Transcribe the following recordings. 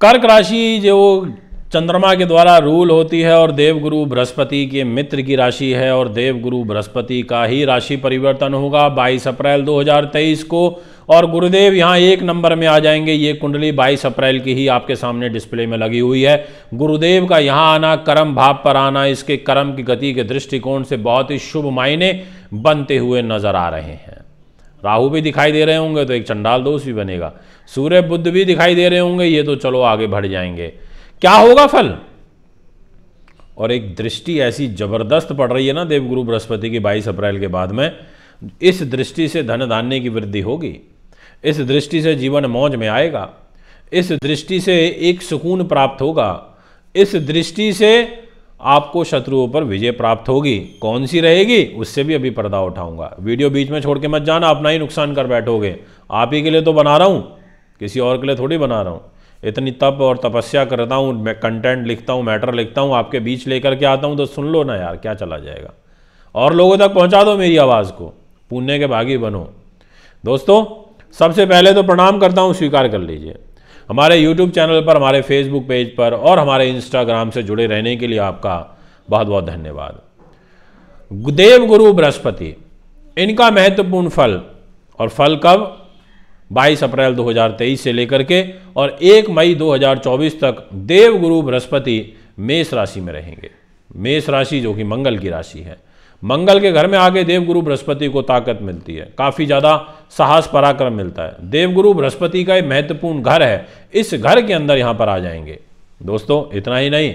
कर्क राशि जो चंद्रमा के द्वारा रूल होती है और देवगुरु बृहस्पति के मित्र की राशि है और देवगुरु बृहस्पति का ही राशि परिवर्तन होगा 22 अप्रैल 2023 को और गुरुदेव यहाँ एक नंबर में आ जाएंगे ये कुंडली 22 अप्रैल की ही आपके सामने डिस्प्ले में लगी हुई है गुरुदेव का यहाँ आना कर्म भाव पर आना इसके कर्म की गति के दृष्टिकोण से बहुत ही शुभ मायने बनते हुए नजर आ रहे हैं राहु भी दिखाई दे रहे होंगे तो एक चंडाल दोष भी बनेगा सूर्य बुद्ध भी दिखाई दे रहे होंगे ये तो चलो आगे बढ़ जाएंगे क्या होगा फल और एक दृष्टि ऐसी जबरदस्त पड़ रही है ना देवगुरु बृहस्पति की बाईस अप्रैल के बाद में इस दृष्टि से धन धान्य की वृद्धि होगी इस दृष्टि से जीवन मौज में आएगा इस दृष्टि से एक सुकून प्राप्त होगा इस दृष्टि से आपको शत्रुओं पर विजय प्राप्त होगी कौन सी रहेगी उससे भी अभी पर्दा उठाऊंगा वीडियो बीच में छोड़ के मत जाना अपना ही नुकसान कर बैठोगे आप ही के लिए तो बना रहा हूँ किसी और के लिए थोड़ी बना रहा हूँ इतनी तप और तपस्या करता हूँ मैं कंटेंट लिखता हूँ मैटर लिखता हूँ आपके बीच लेकर के आता हूँ तो सुन लो ना यार क्या चला जाएगा और लोगों तक पहुँचा दो मेरी आवाज़ को पुण्य के भागी बनो दोस्तों सबसे पहले तो प्रणाम करता हूँ स्वीकार कर लीजिए हमारे यूट्यूब चैनल पर हमारे फेसबुक पेज पर और हमारे इंस्टाग्राम से जुड़े रहने के लिए आपका बहुत बहुत धन्यवाद देव गुरु बृहस्पति इनका महत्वपूर्ण फल और फल कब 22 अप्रैल 2023 से लेकर के और 1 मई 2024 तक देव गुरु बृहस्पति मेष राशि में रहेंगे मेष राशि जो कि मंगल की राशि है मंगल के घर में आगे देवगुरु बृहस्पति को ताकत मिलती है काफ़ी ज़्यादा साहस पराक्रम मिलता है देवगुरु बृहस्पति का एक महत्वपूर्ण घर है इस घर के अंदर यहाँ पर आ जाएंगे दोस्तों इतना ही नहीं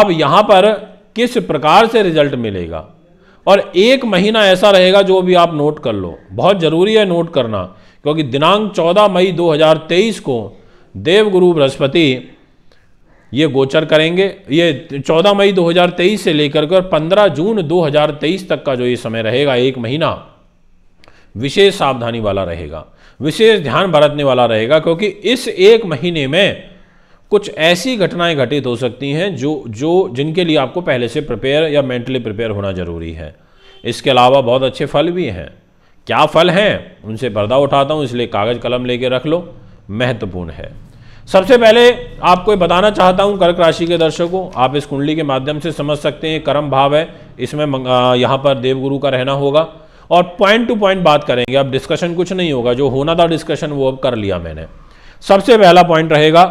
अब यहाँ पर किस प्रकार से रिजल्ट मिलेगा और एक महीना ऐसा रहेगा जो भी आप नोट कर लो बहुत ज़रूरी है नोट करना क्योंकि दिनांक 14 मई 2023 को देवगुरु बृहस्पति ये गोचर करेंगे ये 14 मई 2023 से लेकर कर 15 जून 2023 तक का जो ये समय रहेगा एक महीना विशेष सावधानी वाला रहेगा विशेष ध्यान बरतने वाला रहेगा क्योंकि इस एक महीने में कुछ ऐसी घटनाएं घटित हो सकती हैं जो जो जिनके लिए आपको पहले से प्रिपेयर या मेंटली प्रिपेयर होना ज़रूरी है इसके अलावा बहुत अच्छे फल भी हैं क्या फल हैं उनसे पर्दा उठाता हूँ इसलिए कागज़ कलम लेके रख लो महत्वपूर्ण है सबसे पहले आपको बताना चाहता हूँ कर्क राशि के दर्शकों आप इस कुंडली के माध्यम से समझ सकते हैं कर्म भाव है इसमें यहाँ पर देवगुरु का रहना होगा और पॉइंट टू पॉइंट बात करेंगे अब डिस्कशन कुछ नहीं होगा जो होना था डिस्कशन वो अब कर लिया मैंने सबसे पहला पॉइंट रहेगा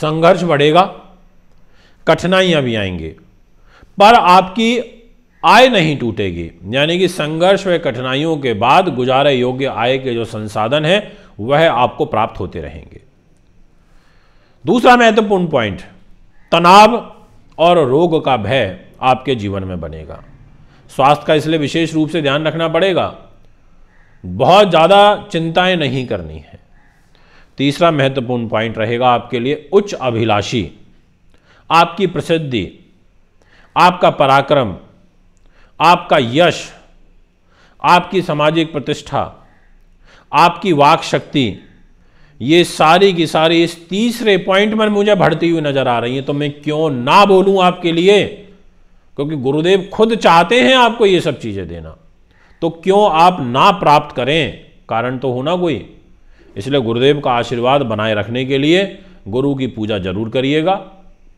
संघर्ष बढ़ेगा कठिनाइयां भी आएंगे पर आपकी आय नहीं टूटेगी यानी कि संघर्ष व कठिनाइयों के बाद गुजारे योग्य आय के जो संसाधन है वह आपको प्राप्त होते रहेंगे दूसरा महत्वपूर्ण पॉइंट तनाव और रोग का भय आपके जीवन में बनेगा स्वास्थ्य का इसलिए विशेष रूप से ध्यान रखना पड़ेगा बहुत ज़्यादा चिंताएं नहीं करनी है तीसरा महत्वपूर्ण पॉइंट रहेगा आपके लिए उच्च अभिलाषी आपकी प्रसिद्धि आपका पराक्रम आपका यश आपकी सामाजिक प्रतिष्ठा आपकी वाक शक्ति ये सारी की सारी इस तीसरे पॉइंट में मुझे भड़ती हुई नजर आ रही है तो मैं क्यों ना बोलूं आपके लिए क्योंकि गुरुदेव खुद चाहते हैं आपको ये सब चीज़ें देना तो क्यों आप ना प्राप्त करें कारण तो होना कोई इसलिए गुरुदेव का आशीर्वाद बनाए रखने के लिए गुरु की पूजा जरूर करिएगा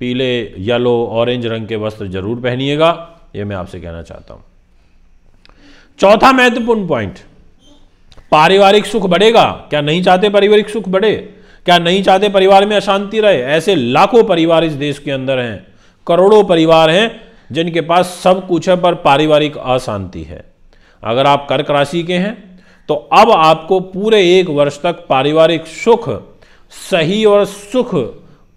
पीले येलो ऑरेंज रंग के वस्त्र जरूर पहनिएगा यह मैं आपसे कहना चाहता हूं चौथा महत्वपूर्ण पॉइंट पारिवारिक सुख बढ़ेगा क्या नहीं चाहते पारिवारिक सुख बढ़े क्या नहीं चाहते परिवार में अशांति रहे ऐसे लाखों परिवार इस देश के अंदर हैं करोड़ों परिवार हैं जिनके पास सब कुछ है पर पारिवारिक अशांति है अगर आप कर्क राशि के हैं तो अब आपको पूरे एक वर्ष तक पारिवारिक सुख सही और सुख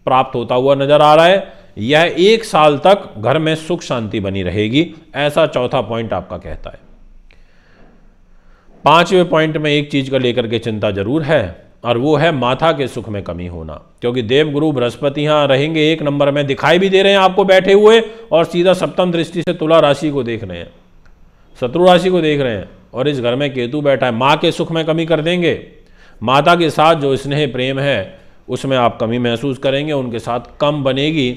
प्राप्त होता हुआ नजर आ रहा है यह एक साल तक घर में सुख शांति बनी रहेगी ऐसा चौथा पॉइंट आपका कहता है पांचवें पॉइंट में एक चीज़ का लेकर के चिंता जरूर है और वो है माथा के सुख में कमी होना क्योंकि देव गुरु बृहस्पति यहाँ रहेंगे एक नंबर में दिखाई भी दे रहे हैं आपको बैठे हुए और सीधा सप्तम दृष्टि से तुला राशि को देख रहे हैं शत्रु राशि को देख रहे हैं और इस घर में केतु बैठा है माँ के सुख में कमी कर देंगे माता के साथ जो स्नेह प्रेम है उसमें आप कमी महसूस करेंगे उनके साथ कम बनेगी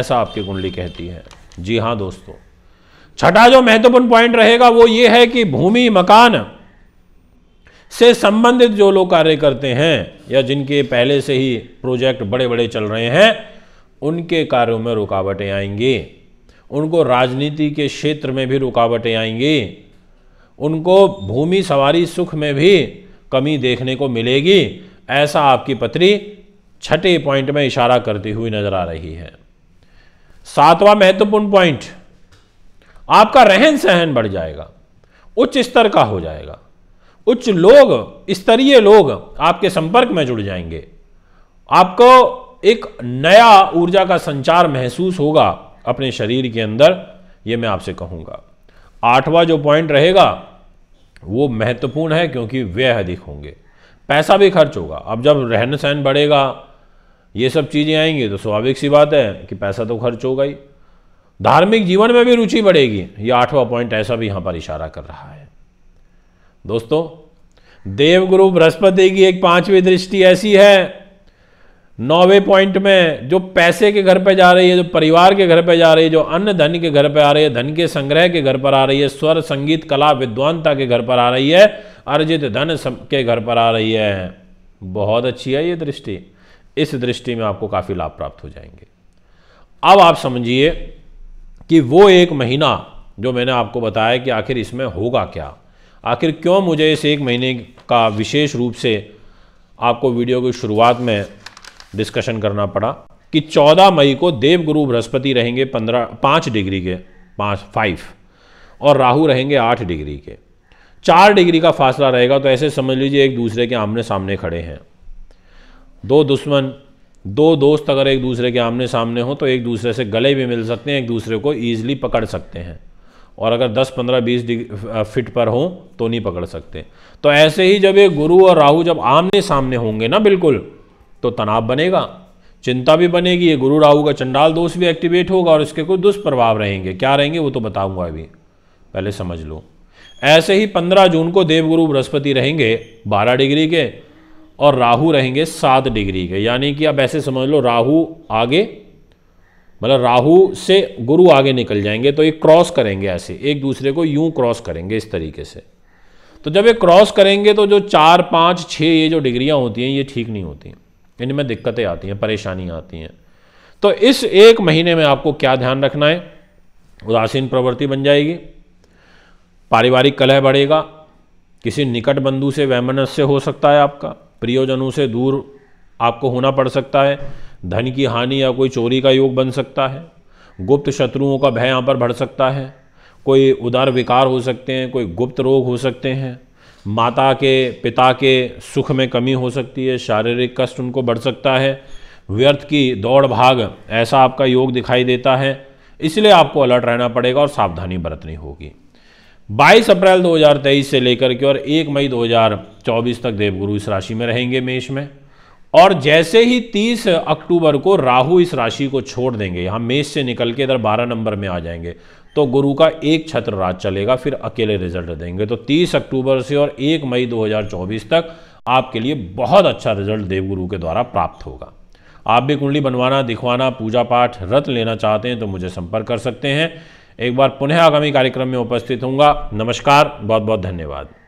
ऐसा आपकी कुंडली कहती है जी हाँ दोस्तों छठा जो महत्वपूर्ण पॉइंट रहेगा वो ये है कि भूमि मकान से संबंधित जो लोग कार्य करते हैं या जिनके पहले से ही प्रोजेक्ट बड़े बड़े चल रहे हैं उनके कार्यों में रुकावटें आएंगी उनको राजनीति के क्षेत्र में भी रुकावटें आएंगी उनको भूमि सवारी सुख में भी कमी देखने को मिलेगी ऐसा आपकी पत्री छठे पॉइंट में इशारा करती हुई नजर आ रही है सातवां महत्वपूर्ण पॉइंट आपका रहन सहन बढ़ जाएगा उच्च स्तर का हो जाएगा उच्च लोग स्तरीय लोग आपके संपर्क में जुड़ जाएंगे आपको एक नया ऊर्जा का संचार महसूस होगा अपने शरीर के अंदर यह मैं आपसे कहूंगा आठवां जो पॉइंट रहेगा वो महत्वपूर्ण है क्योंकि व्यय अधिक होंगे पैसा भी खर्च होगा अब जब रहन सहन बढ़ेगा ये सब चीज़ें आएंगी तो स्वाभाविक सी बात है कि पैसा तो खर्च होगा ही धार्मिक जीवन में भी रुचि बढ़ेगी ये आठवां पॉइंट ऐसा भी यहां पर इशारा कर रहा है दोस्तों देवगुरु बृहस्पति की एक पांचवी दृष्टि ऐसी है नौवे पॉइंट में जो पैसे के घर पे जा रही है जो परिवार के घर पे जा रही है जो अन्य धन के घर पे आ रही है धन के संग्रह के घर पर आ रही है स्वर संगीत कला विद्वानता के घर पर आ रही है अर्जित धन के घर पर आ रही है बहुत अच्छी है ये दृष्टि इस दृष्टि में आपको काफ़ी लाभ प्राप्त हो जाएंगे अब आप समझिए कि वो एक महीना जो मैंने आपको बताया कि आखिर इसमें होगा क्या आखिर क्यों मुझे इस एक महीने का विशेष रूप से आपको वीडियो की शुरुआत में डिस्कशन करना पड़ा कि 14 मई को देवगुरु बृहस्पति रहेंगे पंद्रह पाँच डिग्री के पाँच फाइव और राहु रहेंगे आठ डिग्री के चार डिग्री का फासला रहेगा तो ऐसे समझ लीजिए एक दूसरे के आमने सामने खड़े हैं दो दुश्मन दो दोस्त अगर एक दूसरे के आमने सामने हो तो एक दूसरे से गले भी मिल सकते हैं एक दूसरे को ईजिली पकड़ सकते हैं और अगर 10-15 20 फिट पर हो तो नहीं पकड़ सकते तो ऐसे ही जब ये गुरु और राहु जब आमने सामने होंगे ना बिल्कुल तो तनाव बनेगा चिंता भी बनेगी ये गुरु राहु का चंडाल दोष भी एक्टिवेट होगा और इसके कुछ दुष्प्रभाव रहेंगे क्या रहेंगे वो तो बताऊंगा अभी पहले समझ लो ऐसे ही पंद्रह जून को देवगुरु बृहस्पति रहेंगे बारह डिग्री के और राहु रहेंगे सात डिग्री के यानी कि आप ऐसे समझ लो राहु आगे मतलब राहु से गुरु आगे निकल जाएंगे तो ये क्रॉस करेंगे ऐसे एक दूसरे को यूं क्रॉस करेंगे इस तरीके से तो जब ये क्रॉस करेंगे तो जो चार पाँच छः ये जो डिग्रियाँ होती हैं ये ठीक नहीं होती हैं इनमें दिक्कतें आती हैं परेशानियाँ आती हैं तो इस एक महीने में आपको क्या ध्यान रखना है उदासीन प्रवृत्ति बन जाएगी पारिवारिक कलह बढ़ेगा किसी निकट बंधु से वैमनस्य हो सकता है आपका प्रियोजनों से दूर आपको होना पड़ सकता है धन की हानि या कोई चोरी का योग बन सकता है गुप्त शत्रुओं का भय यहाँ पर बढ़ सकता है कोई उदार विकार हो सकते हैं कोई गुप्त रोग हो सकते हैं माता के पिता के सुख में कमी हो सकती है शारीरिक कष्ट उनको बढ़ सकता है व्यर्थ की दौड़ भाग ऐसा आपका योग दिखाई देता है इसलिए आपको अलर्ट रहना पड़ेगा और सावधानी बरतनी होगी 22 अप्रैल 2023 से लेकर के और 1 मई 2024 तक देवगुरु इस राशि में रहेंगे मेष में और जैसे ही 30 अक्टूबर को राहु इस राशि को छोड़ देंगे यहाँ मेष से निकल के इधर 12 नंबर में आ जाएंगे तो गुरु का एक छत्र राज चलेगा फिर अकेले रिजल्ट देंगे तो 30 अक्टूबर से और 1 मई 2024 तक आपके लिए बहुत अच्छा रिजल्ट देवगुरु के द्वारा प्राप्त होगा आप भी कुंडली बनवाना दिखवाना पूजा पाठ रथ लेना चाहते हैं तो मुझे संपर्क कर सकते हैं एक बार पुनः आगामी कार्यक्रम में उपस्थित होंगे नमस्कार बहुत बहुत धन्यवाद